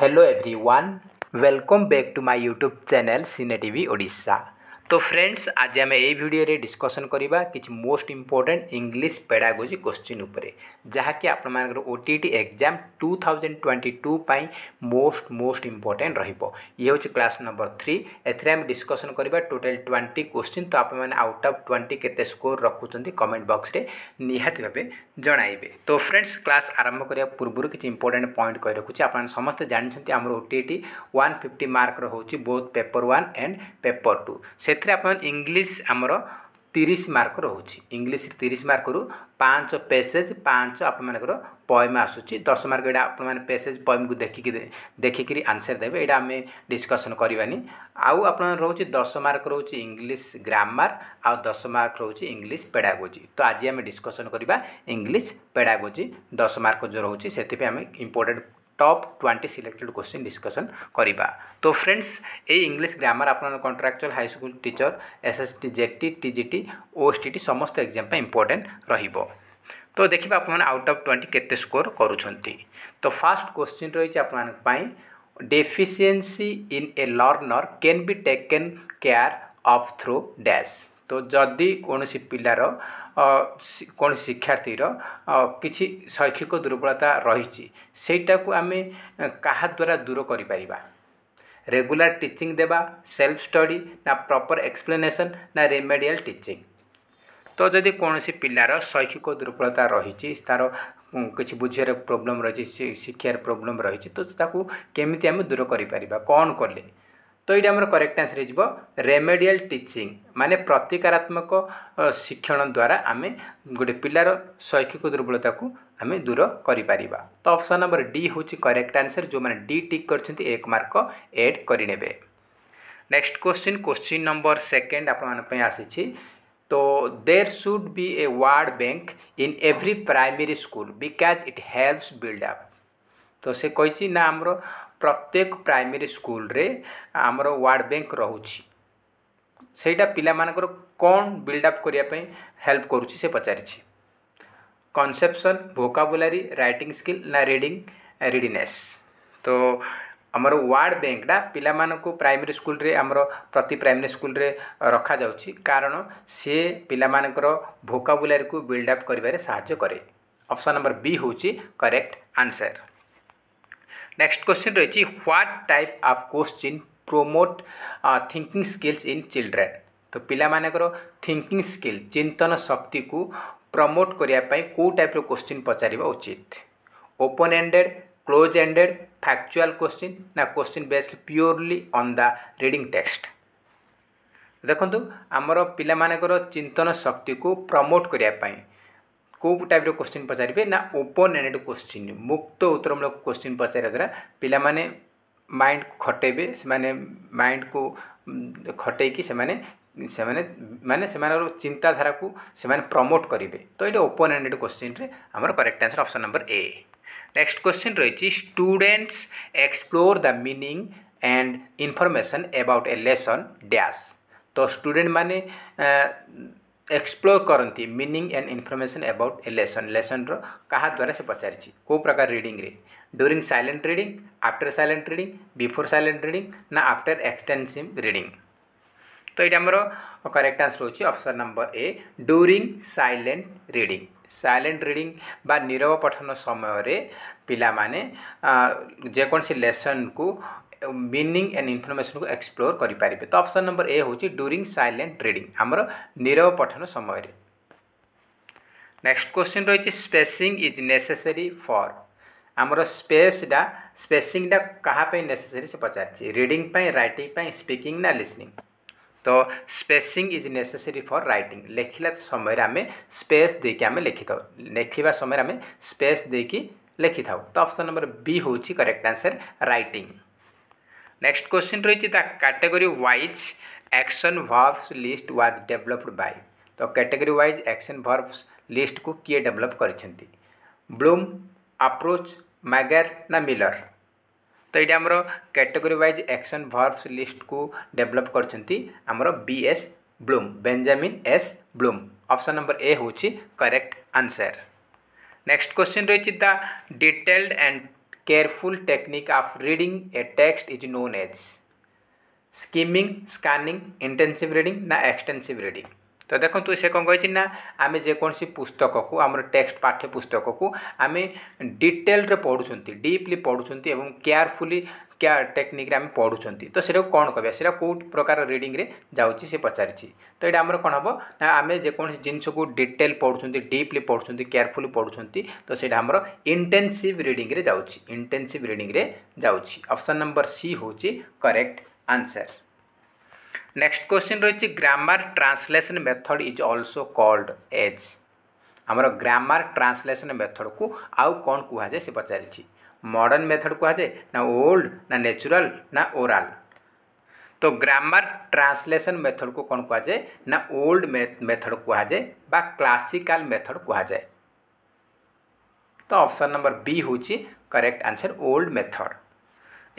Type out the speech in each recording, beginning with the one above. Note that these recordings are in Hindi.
Hello everyone welcome back to my YouTube channel cine TV Odisha তো ফ্রেন্ডস আজ আমি এই ভিডিওরে ডিসকসন করা কিছু most important English pedagogy question উপরে যাকি আপনার OTT exam two thousand twenty two পাই মোস্ট মোস্ট ইম্পর্টাট রহব ইয়ে হচ্ছে ক্লাস নম্বর থ্রি এতে আমি ডিসকসন করা টোটাল টোয়েন্টি কোশ্চিন তো আপনার আউট অফ টোয়েন্টি কেতে স্কোর রখুচার কমেন্ট বক্সরে নিহতি ভাবে জনাইবে তো ফ্রেন্ডস ক্লাস আরম্ভ করা পূর্ব কিছু ইম্পর্টাট পয়েন্ট করে রাখুছি আপনার সমস্তে জাঁচান আমার ওটিটি ওয়ান ফিফটি মার্কর হচ্ছে both paper one and paper two সে ଏଥିରେ ଆପଣମାନେ ଇଂଲିଶ ଆମର ତିରିଶ ମାର୍କ ରହୁଛି ଇଂଲିଶରେ ତିରିଶ ମାର୍କରୁ ପାଞ୍ଚ ପେସେଜ୍ ପାଞ୍ଚ ଆପଣମାନଙ୍କର ପଏମ୍ ଆସୁଛି ଦଶ ମାର୍କ ଏଇଟା ଆପଣମାନେ ପେସେଜ୍ ପଏମ୍କୁ ଦେଖିକି ଦେଖିକିରି ଆନ୍ସର୍ ଦେବେ ଏଇଟା ଆମେ ଡିସ୍କସନ୍ କରିବାନି ଆଉ ଆପଣ ରହୁଛି ଦଶ ମାର୍କ ରହୁଛି ଇଂଲିଶ ଗ୍ରାମାର ଆଉ ଦଶ ମାର୍କ ରହୁଛି ଇଂଲିଶ ପେଡ଼ାଗୋଜି ତ ଆଜି ଆମେ ଡିସ୍କସନ୍ କରିବା ଇଂଲିଶ ପେଡ଼ାଗୋଜି ଦଶ ମାର୍କ ଯେଉଁ ରହୁଛି ସେଥିପାଇଁ ଆମେ important top twenty selected question discussion କରିବା ତ ଫ୍ରେଣ୍ଡସ୍ ଏଇ ଇଂଲିଶ ଗ୍ରାମାର ଆପଣଙ୍କ contractual high school teacher S S T Z T T G T O S T T ସମସ୍ତ ଏକ୍ଜାମ୍ ପାଇଁ ଇମ୍ପୋର୍ଟାଣ୍ଟ ରହିବ ତ ଦେଖିବା ଆପଣମାନେ ଆଉଟ୍ ଅଫ୍ ଟ୍ୱେଣ୍ଟି କେତେ ସ୍କୋର କରୁଛନ୍ତି ତ ଫାର୍ଷ୍ଟ କୋଶ୍ଚିନ୍ ରହିଛି ଆପଣମାନଙ୍କ ପାଇଁ deficiency in a learner can be taken care of through dash ତ ଯଦି କୌଣସି ପିଲାର କୌଣସି ଶିକ୍ଷାର୍ଥୀର କିଛି ଶୈକ୍ଷିକ ଦୁର୍ବଳତା ରହିଛି ସେଇଟାକୁ ଆମେ କାହା ଦ୍ୱାରା ଦୂର କରିପାରିବା ରେଗୁଲାର ଟିଚିଂ ଦେବା ସେଲ୍ଫ ଷ୍ଟଡି ନା ପ୍ରପର୍ ଏକ୍ସପ୍ଲେନେସନ୍ ନା ରେମେଡ଼ିଆଲ୍ ଟିଚିଂ ତ ଯଦି କୌଣସି ପିଲାର ଶୈକ୍ଷିକ ଦୁର୍ବଳତା ରହିଛି ତା'ର କିଛି ବୁଝିବାର ପ୍ରୋବ୍ଲେମ୍ ରହିଛି ଶିକ୍ଷାର ପ୍ରୋବ୍ଲେମ୍ ରହିଛି ତ ତାକୁ କେମିତି ଆମେ ଦୂର କରିପାରିବା କ'ଣ କଲେ तो ये आम करेक्ट आंसर हो रेमेडियाल टीचिंग मान प्रतिकारात्मक शिक्षण द्वारा आम गोटे पिलार शैक्षिक दुर्बलता को आम दूर कर तो ऑप्शन नंबर डी हूँ करेक्ट आंसर जो मैंने डी टिक कर एक मार्क एड करे next question question number second आप आसी तो there should be a word bank in every primary school because it helps build up तो से कही ना आमर प्रत्येक प्राइमरी स्कूल रे आमर वार्ड बैंक रोचे से पाला कौन बिल्डअप करने हेल्प कर पचार कनसेपसन भोकाबुलारी रईटिंग स्किल ना रिडिंग रिडनेस तो आम वार्ड बैंकटा पाला प्राइमरी स्कूल रे आमर प्रति प्राइमरी स्कूल रे रखा जा कारण सी पाला भोकाबुलारी को बिल्डअप करपसन नंबर बी हूँ करेक्ट आंसर নেক্সট কোশ্চেন রয়েছে what type of question promote thinking skills in children তো ପିଲାମାନଙ୍କର ଥିଙ୍କିଂ ସ୍କିଲ୍ ଚିନ୍ତନ ଶକ୍ତିକୁ ପ୍ରମୋଟ୍ କରିବା ପାଇଁ କେଉଁ ଟାଇପ୍ର କୋଶ୍ଚିନ୍ ପଚାରିବା ଉଚିତ open ended close ended factual question ନା question based purely on the reading text ଦେଖନ୍ତୁ ଆମର ପିଲାମାନଙ୍କର ଚିନ୍ତନ ଶକ୍ତିକୁ ପ୍ରମୋଟ୍ କରିବା ପାଇଁ କେଉଁ ଟାଇପ୍ର କୋଶ୍ଚିନ୍ ପଚାରିବେ ନା ଓପନ୍ ଏଣ୍ଡେଡ଼୍ କୋଶ୍ଚିନ୍ ମୁକ୍ତ ଉତ୍ତରମୂଳକ କୋଶ୍ଚିନ୍ ପଚାରିବା ଦ୍ୱାରା ପିଲାମାନେ ମାଇଣ୍ଡକୁ ଖଟେଇବେ ସେମାନେ ମାଇଣ୍ଡକୁ ଖଟେଇକି ସେମାନେ ସେମାନେ ମାନେ ସେମାନଙ୍କର ଚିନ୍ତାଧାରାକୁ ସେମାନେ ପ୍ରମୋଟ୍ କରିବେ ତ ଏଇଟା ଓପନ୍ ଏଣ୍ଡେଡ଼୍ କୋଶ୍ଚିନ୍ରେ ଆମର correct answer option number A next question ରହିଛି students explore the meaning and information about a lesson dash ତ ଷ୍ଟୁଡେଣ୍ଟମାନେ एक्सप्लोर करती meaning and information about a lesson lesson क्या द्वारा से पचारि कौ प्रकार रिडिंग रे during silent reading after silent reading before silent reading ना आफ्टर एक्सटेनसीव रिडिंग तो ये आम करेक्ट आंसर होची option number A during silent reading silent reading नीरव पठन समय रे जेकोसी लेसन को मिनिंग एंड इनफर्मेशन को एक्सप्लोर करें तो अप्सन नंबर ए हूँ ड्यूरींग सैलेन्ट रिडिंग आमर नीरव पठन समय नेक्स्ट क्वेश्चन रही स्पेसिंग इज नेसेसरी फॉर आमर स्पेसटा स्पेसींगटा क्यापाई नेसेसरी से पचारि रिडिंग रईटिंग स्पीकिंग ना लिसनिंग तो spacing is necessary for writing लिखला समय आम स्पेस आम लिखि था लिखा समय आम स्पेस देखी लिखि था तो ऑप्शन नंबर बी होची correct answer writing next question रही category wise action verbs list was developed by तो category wise action verbs list को किए डेवलप कर ब्लूम आप्रोच मैगर ना मिलर तो ये आम category wise action verbs list को डेवलप कर B S Bloom Benjamin S Bloom option number A हूँ करेक्ट आंसर नेक्स्ट क्वेश्चन रही detailed and careful technique of reading a text is known as skimming, scanning, intensive reading, and extensive reading. तो ଦେଖନ୍ତୁ ସେ କ'ଣ କହିଛି ନା ଆମେ ଯେକୌଣସି ପୁସ୍ତକକୁ ଆମର ଟେକ୍ସଟ ପାଠ୍ୟପୁସ୍ତକକୁ को आम डिटेल ଡିପ୍ଲି ପଢ଼ୁଛନ୍ତି पढ़ुं କେୟାରଫୁଲି क्या टेक्निक्रे आम पढुँदै त सेटा कन् कहाँ सेटा कोही प्रकार रिडिङे जाउँछ सि पचार त एउटा आम कन् हे ना आमे जेकौँ तो तो जिनिसको डिटेल पढुन्छ डिप्ली पढ़ुं केयरफुली पढुन्छ तो सेटा आम इन्टेनसिभ रिडिङे जाउँछ इन्टेनसिभ रिडिङे जाउँछ अप्सन नंबर सी हूँ करेक्ट आंसर নেক্সট কোশ্চিন রয়েছে grammar translation method is also called as আমার গ্রামার ট্রান্সলেসন মেথডকু আউ কোণ কুহযায় সে পচারিছি মডর্ন মেথড কুহযায় না ওল্ড না ন্যাচুরাল না ওরাল তো গ্রামার ট্রান্সলেসন মেথডকু কোণ কুহযায় না ওল্ড মেথড কুহযায় বা ক্লাসিকাল মেথড কুহযায় তো অপশন নম্বর বি হচ্ছে करेक्ट आंसर ओल्ड मेथड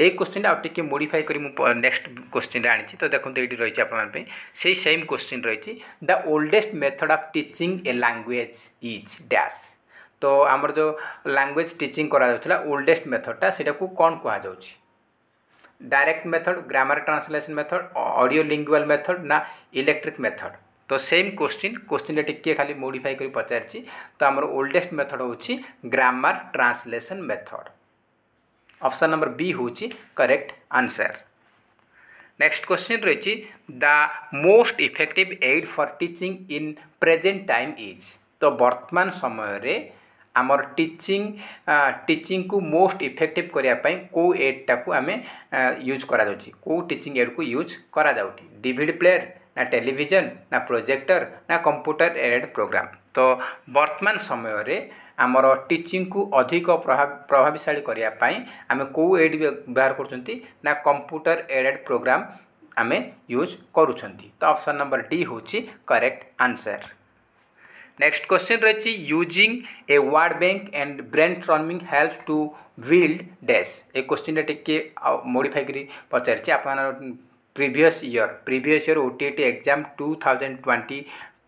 এই কোশ্চিনটা ଆଉ ଟିକେ ମୋଡିଫାଇ କରି ମୁଁ ନେକ୍ସଟ କୋଶ୍ଚିନ୍ରେ ଆଣିଛି ତ ଦେଖନ୍ତୁ ଏଇଠି ରହିଛି ଆପଣମାନଙ୍କ ପାଇଁ ସେଇ ସେମ୍ କୋଶ୍ଚିନ୍ ରହିଛି the oldest method of teaching a language is dash ତ ଆମର ଯେଉଁ ଲାଙ୍ଗୁଏଜ୍ ଟିଚିଂ କରାଯାଉଥିଲା ଓଲ୍ଡେଷ୍ଟ ମେଥଡ଼ଟା ସେଇଟାକୁ କ'ଣ କୁହାଯାଉଛି direct method grammar translation method audio lingual method ନା ଇଲେକ୍ଟ୍ରିକ୍ ମେଥଡ଼ তো সেম কোশ্চিন কোশ্চিনটা টিকিয়ে খালি মোডিফাই করে পচারছি তো আমার ওল্ডেস্ট মেথড হচ্ছে grammar translation method option number B ହେଉଛି କରେକ୍ଟ ଆନ୍ସର୍ ନେକ୍ସଟ କ୍ୱେଶ୍ଚିନ୍ ରହିଛି the most effective aid for teaching in present time is ତ ବର୍ତ୍ତମାନ ସମୟରେ ଆମର ଟିଚିଂ ଟିଚିଂକୁ ମୋଷ୍ଟ ଇଫେକ୍ଟିଭ୍ କରିବା ପାଇଁ କେଉଁ ଏଡ଼୍ଟାକୁ ଆମେ ୟୁଜ୍ କରାଯାଉଛି କେଉଁ ଟିଚିଂ ଏଡ଼୍କୁ ୟୁଜ୍ କରାଯାଉଛି ଡିଭିଡ଼ି ପ୍ଲେୟାର୍ ନା ଟେଲିଭିଜନ ନା ପ୍ରୋଜେକ୍ଟର ନା କମ୍ପ୍ୟୁଟର ଏଡ଼୍ ପ୍ରୋଗ୍ରାମ୍ ତ ବର୍ତ୍ତମାନ ସମୟରେ ଆମର ଟିଚିଂକୁ ଅଧିକ ପ୍ରଭାବଶାଳୀ କରିବା ପାଇଁ ଆମେ କେଉଁ ଏଡ଼୍ ବ୍ୟବହାର କରୁଛନ୍ତି ନା କମ୍ପ୍ୟୁଟର ଏଡ଼େଡ଼୍ ପ୍ରୋଗ୍ରାମ୍ ଆମେ ୟୁଜ୍ କରୁଛନ୍ତି ତ ଅପସନ୍ ନମ୍ବର ଡି ହେଉଛି କରେକ୍ଟ ଆନ୍ସର୍ ନେକ୍ସଟ କ୍ୱେଶ୍ଚିନ୍ ରହିଛି using a word bank and brainstorming help to build dash ଏ କ୍ୱେଶ୍ଚିନ୍ଟା ଟିକେ ମୋଡ଼ିଫାଇ କରି ପଚାରିଛି ଆପଣମାନେ previous year previous year O T E T exam two thousand twenty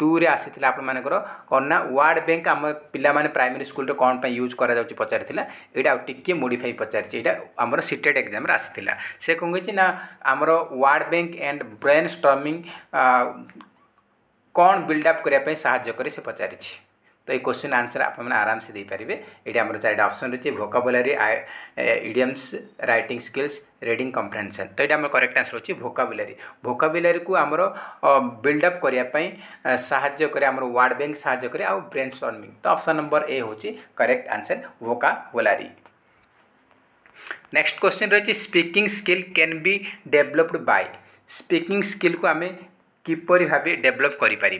ଟୁରେ ଆସିଥିଲା ଆପଣମାନଙ୍କର କ'ଣ ନା ୱାର୍ଡ଼ ବ୍ୟାଙ୍କ ଆମ ପିଲାମାନେ ପ୍ରାଇମେରୀ ସ୍କୁଲରେ କ'ଣ ପାଇଁ ୟୁଜ୍ କରାଯାଉଛି ପଚାରିଥିଲା ଏଇଟା ଆଉ ଟିକିଏ ମୋଡ଼ିଫାଇ ପଚାରିଛି ଏଇଟା ଆମର ସିଟେଡ଼ ଏକ୍ଜାମରେ ଆସିଥିଲା ସେ କ'ଣ କହିଛି ନା ଆମର word bank and brainstorming କ'ଣ ବିଲ୍ଡଅପ୍ କରିବା ପାଇଁ ସାହାଯ୍ୟ କରେ ସେ ପଚାରିଛି तो ये क्वेश्चन आंसर आप आराम से देपारे ये आम चार अप्सन रही है vocabulary idioms writing skills reading comprehension तो ये करेक्ट आंसर होती है भोकाबुलारी भोकाबुलारी को आम बिल्डअप करने साय वार्ड बैंक साय ब्रेन स्टर्मिंग तो अप्सन नंबर ए हूँ correct answer vocabulary next question रही speaking skill can be developed by speaking skill को आम किपर भाव डेभलप कर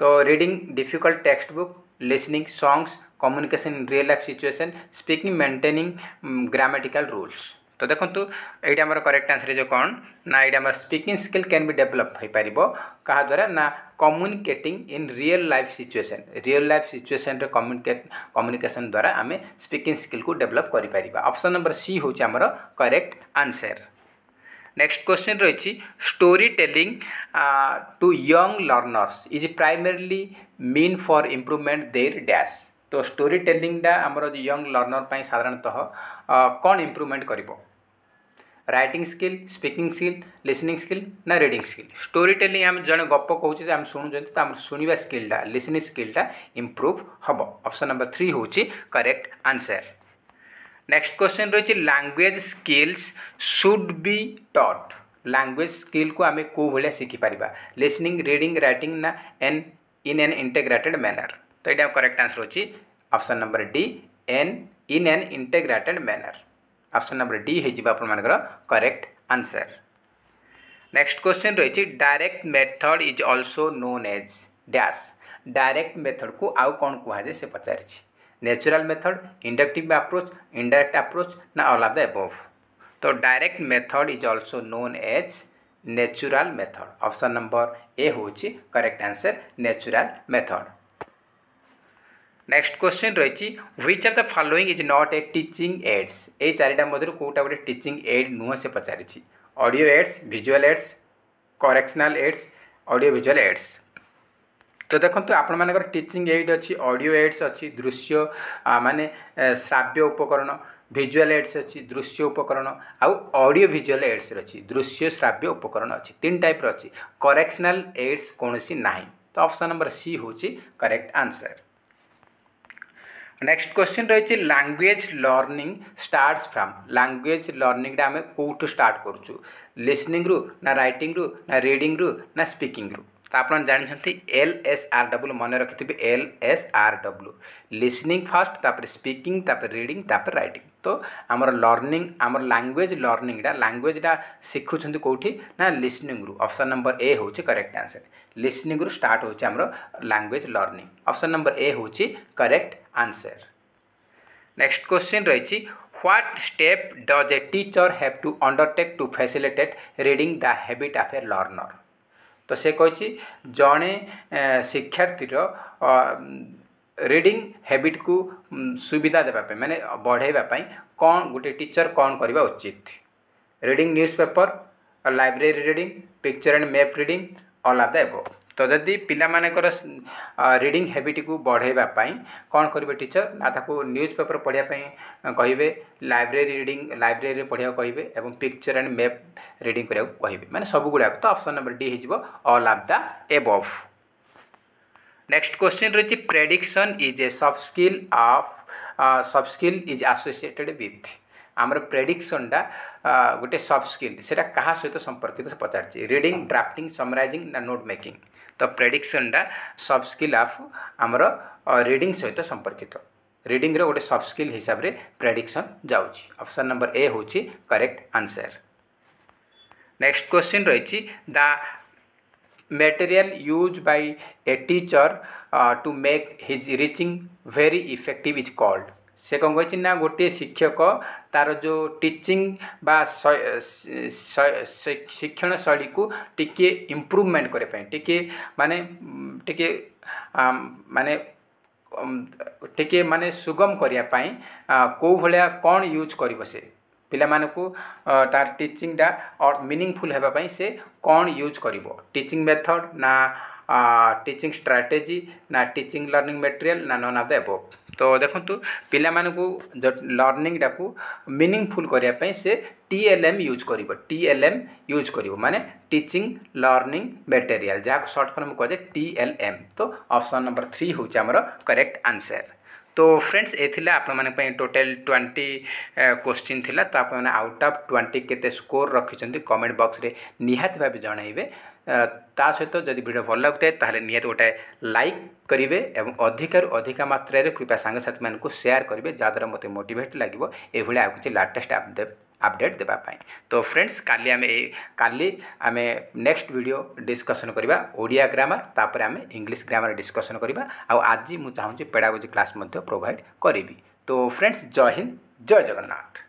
तो reading difficult textbook listening songs communication in real life situation speaking maintaining grammatical rules तो देखो ये आम करेक्ट आंसर जो कौन ना ये आम speaking skill can be develop हो पार क्या द्वारा ना communicating in real life situation real life situation communicate communication द्वारा आम स्पिकिंग स्किल को डेभलप करपसन नंबर सी हूँ आमर करेक्ट आंसर নেক্সট কোশ্চেন রয়েছে storytelling to young learners is primarily meant for improvement their dash তো স্টোরি টেলিংটা আমার ইয়ং লর্নর পাই সাধারণতঃ কোণ ইম্প্রুভমেন্ট করব writing skill speaking skill listening skill না রিডিং স্কিল স্টোরি টেলিং আমি জন গপ কହୁছে যে আমি শুণুଛନ୍ତି তো আমার শুণবা স্কিলটা লিসনিং স্কিলটা ইম্প্রুভ হব অপশন নম্বর থ্রি হচ্ছে করেক্ট আনসার नेक्स्ट क्वेश्चन तो रही language skills should be taught language skill को आम कौ भाया शिखिपर लिसनिंग रिडिंग रईटिंग ना an in an integrated manner तो यहाँ करेक्ट आंसर होची option number D an in an integrated manner option number D होगा करेक्ट आंसर नेक्स्ट क्वेश्चन रही direct method is also known as dash direct method को आउ कौन कहुए से पचारि natural method inductive approach indirect approach na all of the above so direct method is also known as natural method option number a hochi correct answer natural method next question রয়েছে which of the following is not a teaching aids এই চারিটা মধ্যে কোটা গোটে টিচিং এড নুহ সে পচারিছি audio aids visual aids correctional aids audio visual aids তো দেখন্তু ଆପଣମାନଙ୍କର ଟିଚିଂ ଏଡ୍ ଅଛି ଅଡ଼ିଓ ଏଡ୍ସ ଅଛି ଦୃଶ୍ୟ ମାନେ ଶ୍ରାବ୍ୟ ଉପକରଣ ଭିଜୁଆଲ୍ ଏଡ୍ସ ଅଛି ଦୃଶ୍ୟ ଉପକରଣ ଆଉ ଅଡ଼ିଓ ଭିଜୁଆଲ୍ ଏଡ୍ସ ଅଛି ଦୃଶ୍ୟ ଶ୍ରାବ୍ୟ ଉପକରଣ ଅଛି ତିନି ଟାଇପ୍ର ଅଛି କରେକ୍ସନାଲ୍ ଏଡ୍ସ କୌଣସି ନାହିଁ ତ ଅପସନ୍ ନମ୍ବର ସି ହେଉଛି କରେକ୍ଟ ଆନ୍ସର୍ নেক্সট কোশ্চিন রয়েছে language learning starts from language লর্নিংটা আমি কোউঠু স্টার্ট করছু লিসনিং রু না রাইটিং রু না রিডিং রু না স্পিকিং রু ତ ଆପଣ ଜାଣିଛନ୍ତି ଏଲ୍ ଏସ୍ ଆର୍ ଡବ୍ଲୁ ମନେ ରଖିଥିବେ L S R W listening first ତାପରେ ସ୍ପିକିଂ ତାପରେ ରିଡ଼ିଂ ତାପରେ ରାଇଟିଂ ତ ଆମର ଲର୍ଣ୍ଣିଂ ଆମର ଲାଙ୍ଗୁଏଜ୍ ଲର୍ଣ୍ଣିଂଟା ଲାଙ୍ଗୁଏଜ୍ଟା ଶିଖୁଛନ୍ତି କେଉଁଠି ନା ଲିସନିଂରୁ ଅପସନ୍ ନମ୍ବର ଏ ହେଉଛି କରେକ୍ଟ ଆନ୍ସର୍ ଲିସନିଂରୁ ଷ୍ଟାର୍ଟ ହେଉଛି ଆମର language learning option number A ହେଉଛି କରେକ୍ଟ ଆନ୍ସର୍ ନେକ୍ସଟ କ୍ୱେଶ୍ଚିନ୍ ରହିଛି what step does a teacher have to undertake to facilitate reading the habit of a learner তো সে কী জনে শিক্ষার্থীর ରିଡ଼ିଂ ହ୍ୟାବିଟ୍କୁ ସୁବିଧା ଦେବା ପାଇଁ ମାନେ ବଢ଼ାଇବା ପାଇଁ କ'ଣ ଗୋଟେ ଟିଚର୍ କ'ଣ କରିବା ଉଚିତ reading newspaper library reading picture and map reading all of the above ତ ଯଦି ପିଲାମାନଙ୍କର ରିଡ଼ିଂ ହ୍ୟାବିଟ୍କୁ ବଢ଼ାଇବା ପାଇଁ କ'ଣ କରିବେ ଟିଚର୍ ନା ତାକୁ ନ୍ୟୁଜ୍ ପେପର୍ ପଢ଼ିବା ପାଇଁ କହିବେ ଲାଇବ୍ରେରୀ ରିଡ଼ିଂ ଲାଇବ୍ରେରୀରେ ପଢ଼ିବାକୁ କହିବେ ଏବଂ ପିକ୍ଚର୍ ଆଣ୍ଡ ମ୍ୟାପ୍ ରିଡ଼ିଂ କରିବାକୁ କହିବେ ମାନେ ସବୁଗୁଡ଼ାକ ତ ଅପସନ୍ ନମ୍ବର ଡି ହେଇଯିବ all of the above next question ରହିଛି prediction is a soft skill of soft skill is associated with ଆମର ପ୍ରେଡିକ୍ସନ୍ଟା ଗୋଟେ ସଫ୍ଟ ସ୍କିଲ୍ ସେଇଟା କାହା ସହିତ ସମ୍ପର୍କିତ ପଚାରିଛି ରିଡ଼ିଂ ଡ୍ରାଫ୍ଟିଂ ସମରାଇଜିଂ ନା ନୋଟ୍ ମେକିଂ तो प्रेडिक्शन डा सब स्किल अफ आमर रिडिंग सहित तो संपर्कित तो। रिडिंग रो गोटे सब स्किल हिसाब से प्रेडिक्शन ऑप्शन नंबर ए हूँ करेक्ट आंसर नेक्स्ट क्वेश्चन रही the material used by a teacher to make his teaching very effective is called से कौन कहना गोटे शिक्षक ତା'ର ଯେଉଁ ଟିଚିଂ ବା ଶିକ୍ଷଣ ଶୈଳୀକୁ ଟିକିଏ ଇମ୍ପ୍ରୁଭମେଣ୍ଟ କରିବା ପାଇଁ ଟିକିଏ ମାନେ ଟିକିଏ ମାନେ ଟିକିଏ ମାନେ ସୁଗମ କରିବା ପାଇଁ କେଉଁ ଭଳିଆ କ'ଣ ୟୁଜ୍ କରିବ ସେ ପିଲାମାନଙ୍କୁ ତାର ଟିଚିଂଟା ମିନିଂଫୁଲ୍ ହେବା ପାଇଁ ସେ କ'ଣ ୟୁଜ୍ କରିବ ଟିଚିଂ ମେଥଡ଼ ନା टीचिंग स्ट्राटेजी ना टीचिंग लर्निंग मेटेरियल ना नन अफ द एबोव ତ ଦେଖନ୍ତୁ ପିଲାମାନଙ୍କୁ ଲର୍ଣ୍ଣିଂଟାକୁ ମିନିଂଫୁଲ୍ କରିବା ପାଇଁ ସେ ଟି ଏଲ୍ ଏମ୍ ୟୁଜ୍ କରିବ ଟି ଏଲ୍ ଏମ୍ ୟୁଜ୍ କରିବ ମାନେ ଟିଚିଂ ଲର୍ଣ୍ଣିଂ ମେଟେରିଆଲ୍ ଯାହାକୁ ସର୍ଟ ଫର୍ମ କୁହାଯାଏ ଟି ଏଲ୍ ଏମ୍ ତ ଅପସନ୍ ନମ୍ବର ଥ୍ରୀ ହେଉଛି ଆମର କରେକ୍ଟ ଆନ୍ସର୍ তো ফ্রেন্ডস এ আপনার টোটাল টোয়েন্টি কোশ্চিন লা তো আপনার আউট অফ টোয়েন্টি কেতে স্কোর রক্ষিছেন কমেন্ট বক্সরে নিহতি ভাবে জনাইবে ତା ସହିତ ଯଦି ଭିଡ଼ିଓ ଭଲ ଲାଗୁଥାଏ ତାହେଲେ ନିହାତି ଗୋଟାଏ ଲାଇକ୍ କରିବେ ଏବଂ ଅଧିକାରୁ ଅଧିକା ମାତ୍ରାରେ କୃପା ସାଙ୍ଗସାଥିମାନଙ୍କୁ ସେୟାର କରିବେ ଯାହାଦ୍ୱାରା ମୋତେ ମୋଟିଭେଟ୍ ଲାଗିବ ଏଭଳି ଆଉ କିଛି ଲାଟେଷ୍ଟ ଅପଡ଼େଟ୍ ଦେବା ପାଇଁ ତ ଫ୍ରେଣ୍ଡସ୍ କାଲି ଆମେ କାଲି ଆମେ ନେକ୍ସଟ ଭିଡ଼ିଓ ଡିସ୍କସନ୍ କରିବା ଓଡ଼ିଆ ଗ୍ରାମାର ତାପରେ ଆମେ ଇଂଲିଶ ଗ୍ରାମାର ଡିସ୍କସନ୍ କରିବା ଆଉ ଆଜି ମୁଁ ଚାହୁଁଛି ପେଡ଼ାଗୋଜି କ୍ଲାସ୍ ମଧ୍ୟ ପ୍ରୋଭାଇଡ଼ କରିବି ତ ଫ୍ରେଣ୍ଡସ୍ ଜୟ ହିନ୍ଦ ଜୟ ଜଗନ୍ନାଥ